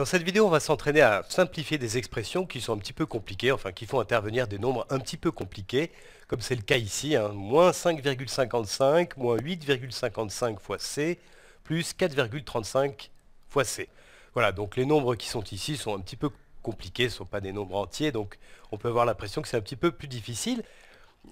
Dans cette vidéo, on va s'entraîner à simplifier des expressions qui sont un petit peu compliquées, enfin qui font intervenir des nombres un petit peu compliqués, comme c'est le cas ici, hein. moins 5,55, moins 8,55 fois C, plus 4,35 fois C. Voilà, donc les nombres qui sont ici sont un petit peu compliqués, ne sont pas des nombres entiers, donc on peut avoir l'impression que c'est un petit peu plus difficile.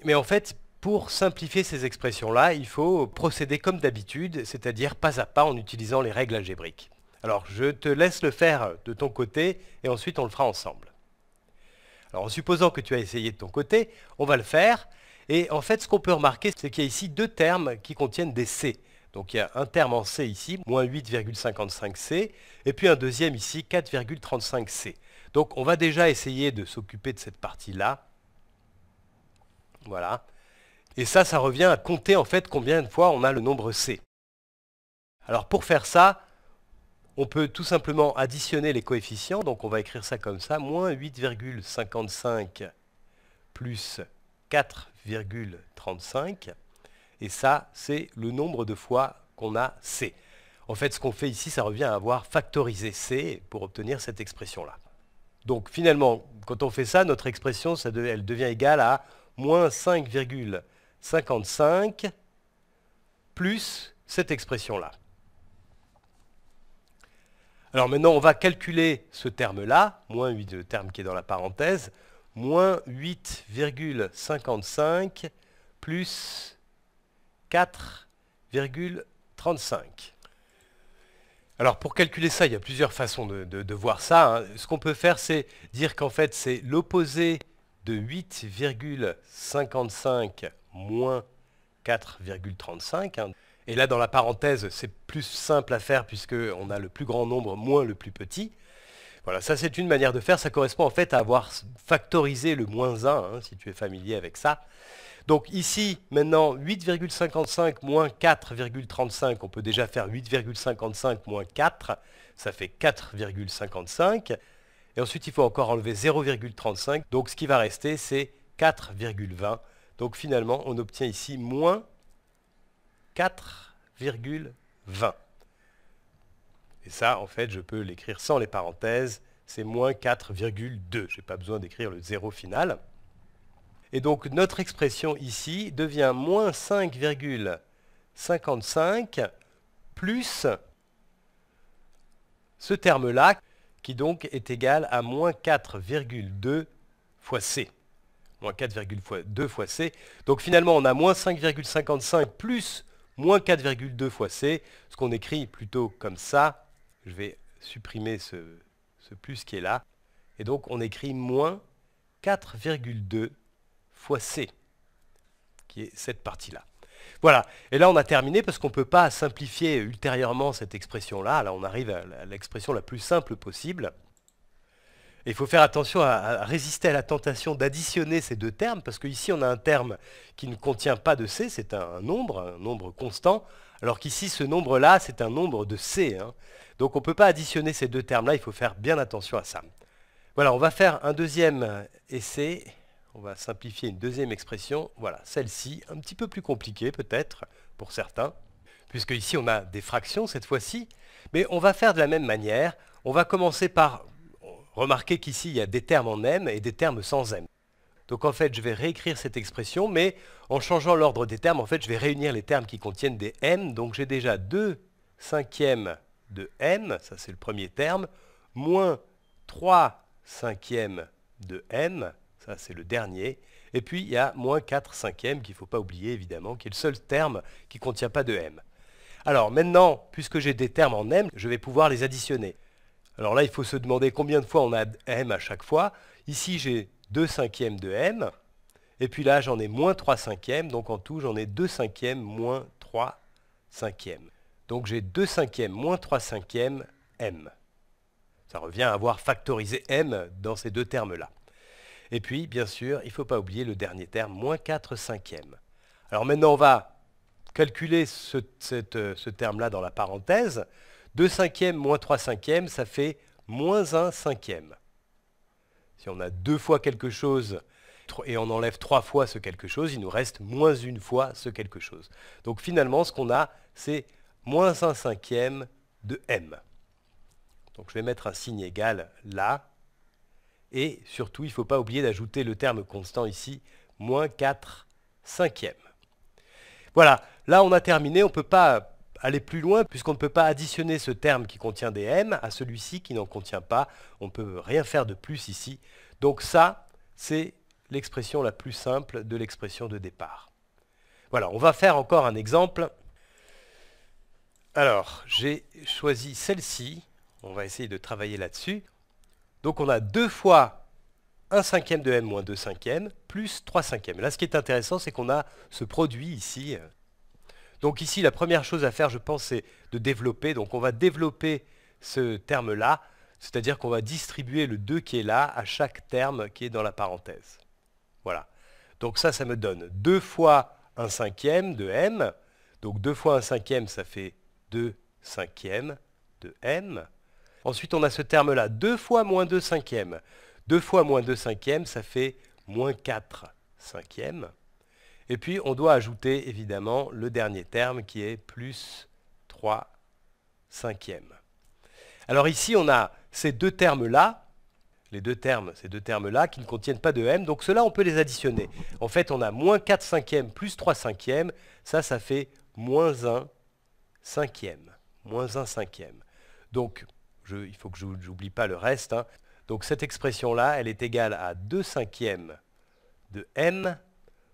Mais en fait, pour simplifier ces expressions-là, il faut procéder comme d'habitude, c'est-à-dire pas à pas en utilisant les règles algébriques. Alors je te laisse le faire de ton côté et ensuite on le fera ensemble. Alors en supposant que tu as essayé de ton côté, on va le faire. Et en fait, ce qu'on peut remarquer, c'est qu'il y a ici deux termes qui contiennent des C. Donc il y a un terme en C ici, moins 8,55C, et puis un deuxième ici, 4,35C. Donc on va déjà essayer de s'occuper de cette partie-là. Voilà. Et ça, ça revient à compter en fait combien de fois on a le nombre C. Alors pour faire ça, on peut tout simplement additionner les coefficients, donc on va écrire ça comme ça, moins 8,55 plus 4,35, et ça c'est le nombre de fois qu'on a C. En fait, ce qu'on fait ici, ça revient à avoir factorisé C pour obtenir cette expression-là. Donc finalement, quand on fait ça, notre expression, elle devient égale à moins 5,55 plus cette expression-là. Alors maintenant, on va calculer ce terme-là, moins le terme qui est dans la parenthèse, moins 8,55 plus 4,35. Alors pour calculer ça, il y a plusieurs façons de, voir ça. Hein. Ce qu'on peut faire, c'est dire qu'en fait, c'est l'opposé de 8,55 moins 4,35. Et là, dans la parenthèse, c'est plus simple à faire puisqu'on a le plus grand nombre moins le plus petit. Voilà, ça c'est une manière de faire. Ça correspond en fait à avoir factorisé le moins 1, hein, si tu es familier avec ça. Donc ici, maintenant, 8,55 moins 4,35, on peut déjà faire 8,55 moins 4, ça fait 4,55. Et ensuite, il faut encore enlever 0,35, donc ce qui va rester, c'est 4,20. Donc finalement, on obtient ici moins 4,20. Et ça, en fait, je peux l'écrire sans les parenthèses, c'est moins 4,2. Je n'ai pas besoin d'écrire le zéro final. Et donc notre expression ici devient moins 5,55 plus ce terme-là, qui donc est égal à moins 4,2 fois C. Moins 4,2 fois C. Donc finalement, on a moins 5,55 plus moins 4,2 fois C, ce qu'on écrit plutôt comme ça. Je vais supprimer ce, ce plus qui est là. Et donc on écrit moins 4,2 fois C, qui est cette partie-là. Voilà, et là on a terminé parce qu'on ne peut pas simplifier ultérieurement cette expression-là. Là on arrive à l'expression la plus simple possible il faut faire attention à, résister à la tentation d'additionner ces deux termes, parce qu'ici on a un terme qui ne contient pas de C, c'est un, nombre, un nombre constant, alors qu'ici ce nombre-là, c'est un nombre de C. Hein. Donc on ne peut pas additionner ces deux termes-là, il faut faire bien attention à ça. Voilà, on va faire un deuxième euh, essai, on va simplifier une deuxième expression, voilà, celle-ci, un petit peu plus compliquée peut-être pour certains, puisque ici on a des fractions cette fois-ci, mais on va faire de la même manière, on va commencer par Remarquez qu'ici, il y a des termes en M et des termes sans M. Donc en fait, je vais réécrire cette expression, mais en changeant l'ordre des termes, en fait, je vais réunir les termes qui contiennent des M. Donc j'ai déjà 2 cinquièmes de M, ça c'est le premier terme, moins 3 cinquièmes de M, ça c'est le dernier. Et puis il y a moins 4 cinquièmes qu'il ne faut pas oublier évidemment, qui est le seul terme qui ne contient pas de M. Alors maintenant, puisque j'ai des termes en M, je vais pouvoir les additionner. Alors là, il faut se demander combien de fois on a m à chaque fois. Ici, j'ai 2 cinquièmes de m. Et puis là, j'en ai moins 3 cinquièmes. Donc en tout, j'en ai 2 cinquièmes moins 3 cinquièmes. Donc j'ai 2 cinquièmes moins 3 cinquièmes m. Ça revient à avoir factorisé m dans ces deux termes-là. Et puis, bien sûr, il ne faut pas oublier le dernier terme, moins 4 cinquièmes. Alors maintenant, on va calculer ce, euh, ce terme-là dans la parenthèse. 2 cinquièmes moins 3 cinquièmes, ça fait moins 1 cinquième. Si on a deux fois quelque chose et on enlève trois fois ce quelque chose, il nous reste moins une fois ce quelque chose. Donc finalement, ce qu'on a, c'est moins 1 cinquième de m. Donc je vais mettre un signe égal là. Et surtout, il ne faut pas oublier d'ajouter le terme constant ici, moins 4 cinquièmes. Voilà, là on a terminé, on ne peut pas aller plus loin puisqu'on ne peut pas additionner ce terme qui contient des m à celui-ci qui n'en contient pas. On ne peut rien faire de plus ici. Donc ça, c'est l'expression la plus simple de l'expression de départ. Voilà, on va faire encore un exemple. Alors, j'ai choisi celle-ci. On va essayer de travailler là-dessus. Donc on a 2 fois 1 cinquième de m moins 2 cinquièmes, plus 3 cinquièmes. Là, ce qui est intéressant, c'est qu'on a ce produit ici, euh, donc ici, la première chose à faire, je pense, c'est de développer. Donc on va développer ce terme-là, c'est-à-dire qu'on va distribuer le 2 qui est là à chaque terme qui est dans la parenthèse. Voilà. Donc ça, ça me donne 2 fois 1 cinquième de m. Donc 2 fois 1 cinquième, ça fait 2 cinquièmes de m. Ensuite, on a ce terme-là, 2 fois moins 2 cinquièmes. 2 fois moins 2 cinquièmes, ça fait moins 4 cinquièmes. Et puis, on doit ajouter évidemment le dernier terme qui est plus 3 cinquièmes. Alors ici, on a ces deux termes-là, les deux termes, ces deux termes-là qui ne contiennent pas de m, donc ceux-là, on peut les additionner. En fait, on a moins 4 cinquièmes plus 3 cinquièmes, ça, ça fait moins 1 cinquième. Moins 1 cinquième. Donc, il faut que je n'oublie pas le reste. Hein. Donc cette expression-là, elle est égale à 2 cinquièmes de m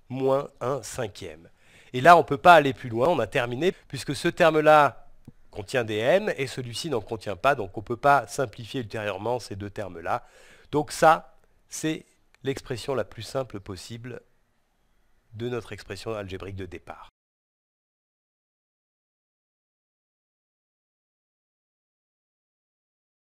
moins un cinquième. Et là, on ne peut pas aller plus loin, on a terminé, puisque ce terme-là contient des m et celui-ci n'en contient pas, donc on ne peut pas simplifier ultérieurement ces deux termes-là. Donc ça, c'est l'expression la plus simple possible de notre expression algébrique de départ.